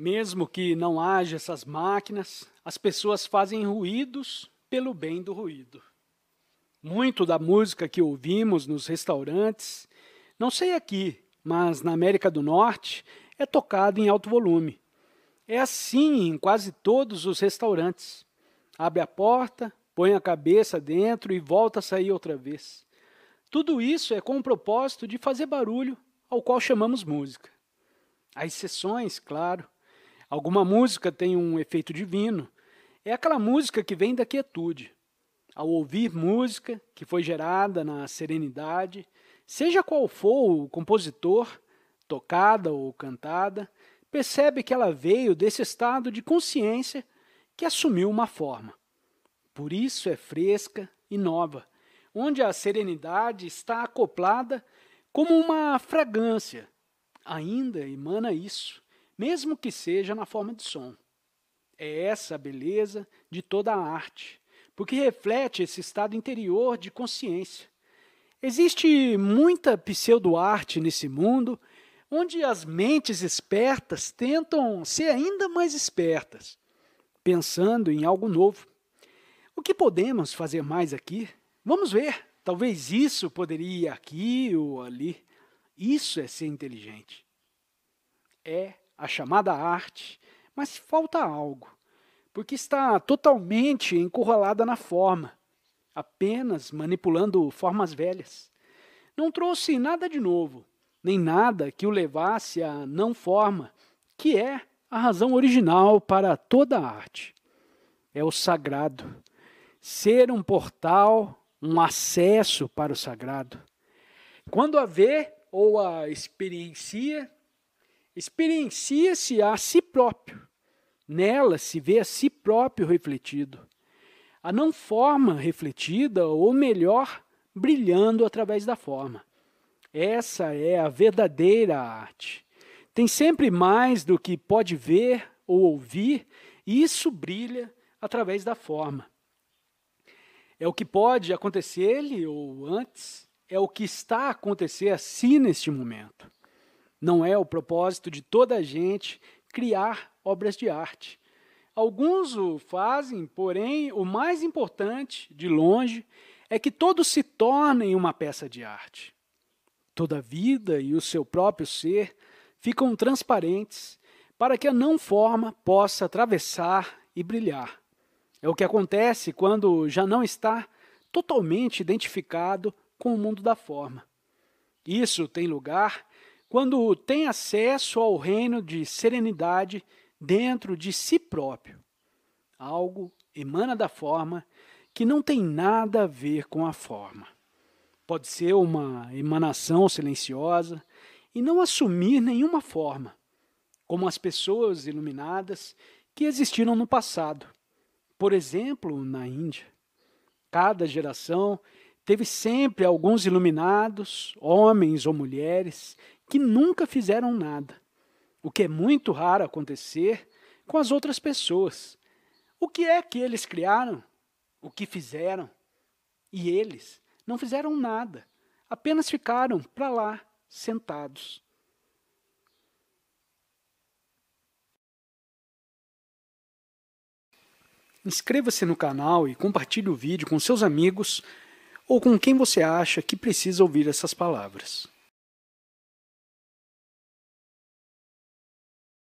Mesmo que não haja essas máquinas, as pessoas fazem ruídos pelo bem do ruído. Muito da música que ouvimos nos restaurantes, não sei aqui, mas na América do Norte, é tocada em alto volume. É assim em quase todos os restaurantes. Abre a porta, põe a cabeça dentro e volta a sair outra vez. Tudo isso é com o propósito de fazer barulho, ao qual chamamos música. Há exceções, claro, Alguma música tem um efeito divino. É aquela música que vem da quietude. Ao ouvir música que foi gerada na serenidade, seja qual for o compositor, tocada ou cantada, percebe que ela veio desse estado de consciência que assumiu uma forma. Por isso é fresca e nova, onde a serenidade está acoplada como uma fragrância. Ainda emana isso mesmo que seja na forma de som. É essa a beleza de toda a arte, porque reflete esse estado interior de consciência. Existe muita pseudo arte nesse mundo, onde as mentes espertas tentam ser ainda mais espertas, pensando em algo novo. O que podemos fazer mais aqui? Vamos ver. Talvez isso poderia ir aqui ou ali. Isso é ser inteligente. É a chamada arte, mas falta algo, porque está totalmente encurralada na forma, apenas manipulando formas velhas. Não trouxe nada de novo, nem nada que o levasse à não forma, que é a razão original para toda a arte. É o sagrado. Ser um portal, um acesso para o sagrado. Quando a vê ou a experiencia, experiencia-se a si próprio. Nela se vê a si próprio refletido. A não forma refletida, ou melhor, brilhando através da forma. Essa é a verdadeira arte. Tem sempre mais do que pode ver ou ouvir, e isso brilha através da forma. É o que pode acontecer-lhe ou antes, é o que está a acontecer a si neste momento. Não é o propósito de toda a gente criar obras de arte. Alguns o fazem, porém, o mais importante, de longe, é que todos se tornem uma peça de arte. Toda a vida e o seu próprio ser ficam transparentes para que a não forma possa atravessar e brilhar. É o que acontece quando já não está totalmente identificado com o mundo da forma. Isso tem lugar quando tem acesso ao reino de serenidade dentro de si próprio. Algo emana da forma que não tem nada a ver com a forma. Pode ser uma emanação silenciosa e não assumir nenhuma forma, como as pessoas iluminadas que existiram no passado, por exemplo, na Índia. Cada geração teve sempre alguns iluminados, homens ou mulheres, que nunca fizeram nada, o que é muito raro acontecer com as outras pessoas. O que é que eles criaram? O que fizeram? E eles não fizeram nada, apenas ficaram para lá, sentados. Inscreva-se no canal e compartilhe o vídeo com seus amigos ou com quem você acha que precisa ouvir essas palavras.